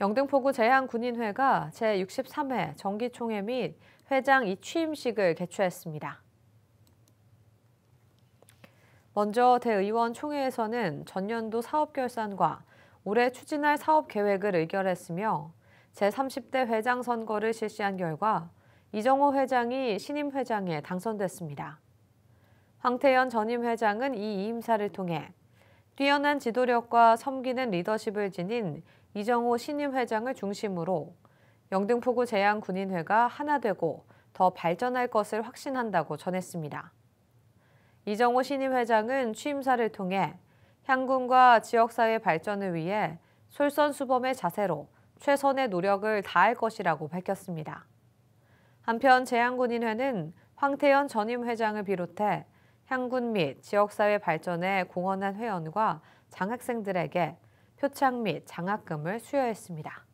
영등포구 재향군인회가 제63회 정기총회 및 회장 이취임식을 개최했습니다. 먼저 대의원 총회에서는 전년도 사업결산과 올해 추진할 사업계획을 의결했으며 제30대 회장 선거를 실시한 결과 이정호 회장이 신임 회장에 당선됐습니다. 황태현 전임 회장은 이 이임사를 통해 뛰어난 지도력과 섬기는 리더십을 지닌 이정호 신임 회장을 중심으로 영등포구 재향군인회가 하나 되고 더 발전할 것을 확신한다고 전했습니다. 이정호 신임 회장은 취임사를 통해 향군과 지역사회 발전을 위해 솔선수범의 자세로 최선의 노력을 다할 것이라고 밝혔습니다. 한편 재향군인회는 황태현 전임 회장을 비롯해 향군 및 지역사회 발전에 공헌한 회원과 장학생들에게 표창 및 장학금을 수여했습니다.